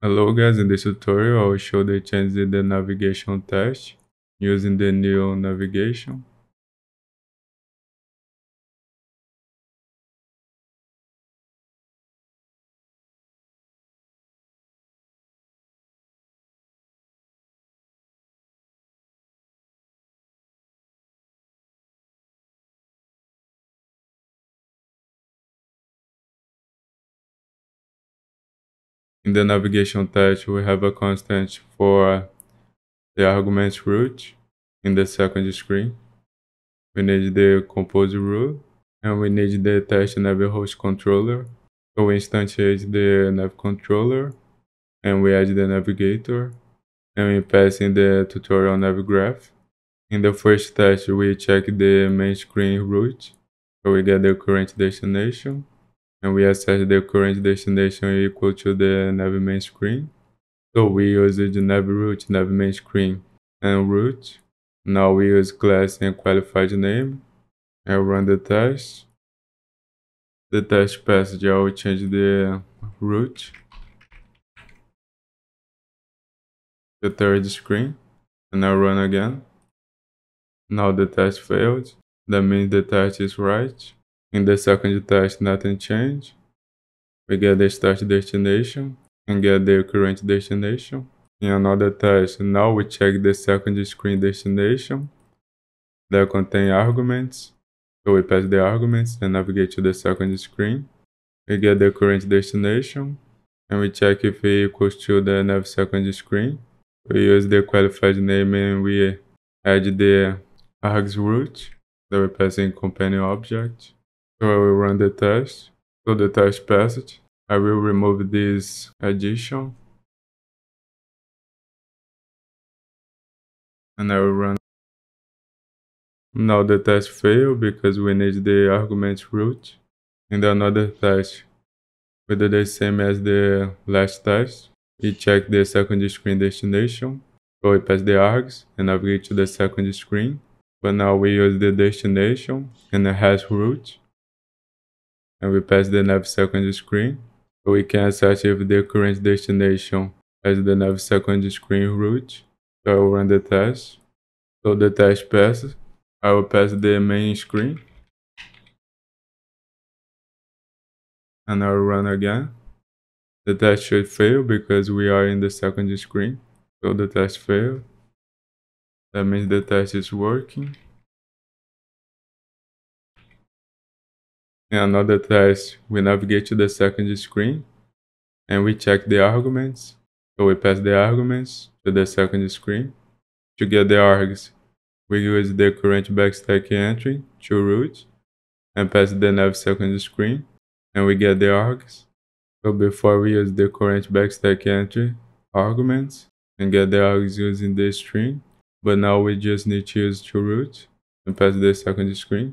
Hello guys, in this tutorial I will show the changes in the navigation test using the new navigation. In the navigation test, we have a constant for the argument root in the second screen. We need the compose rule and we need the test nav host controller. So we instantiate the nav controller and we add the navigator and we pass in the tutorial nav graph. In the first test, we check the main screen route, so we get the current destination and we assess the current destination equal to the nav main screen. So we use the nav root nav main screen, and route. Now we use class and qualified name and run the test. The test passage, I will change the route. The third screen and I run again. Now the test failed. That means the test is right. In the second test, nothing changed. We get the start destination and get the current destination. In another test, now we check the second screen destination that contain arguments. So we pass the arguments and navigate to the second screen. We get the current destination and we check if it equals to the nav second screen. We use the qualified name and we add the args root that we pass in companion object. So I will run the test. So the test passed. I will remove this addition. And I will run. Now the test failed because we need the argument root. And another test with the same as the last test. We check the second screen destination. So we passed the args and navigate to the second screen. But now we use the destination and the hash root and we pass the nav second screen. So we can assess if the current destination has the nav second screen route. So I will run the test. So the test passes. I will pass the main screen. And I will run again. The test should fail because we are in the second screen. So the test failed. That means the test is working. In another test, we navigate to the second screen and we check the arguments. So we pass the arguments to the second screen. To get the args, we use the current backstack entry to root and pass the nav second screen and we get the args. So before we use the current backstack entry arguments and get the args using the string, but now we just need to use to root and pass the second screen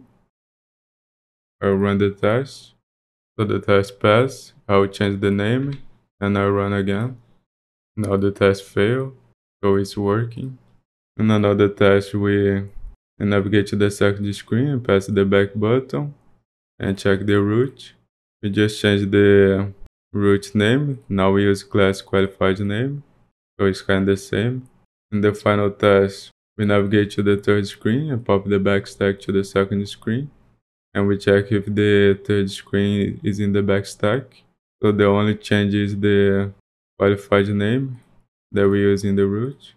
I'll run the test. So the test passed. I'll change the name and I'll run again. Now the test failed, so it's working. In another test, we navigate to the second screen, press the back button, and check the root. We just change the root name. Now we use class qualified name, so it's kind of the same. In the final test, we navigate to the third screen and pop the back stack to the second screen and we check if the third screen is in the back stack. So the only change is the qualified name that we use in the root.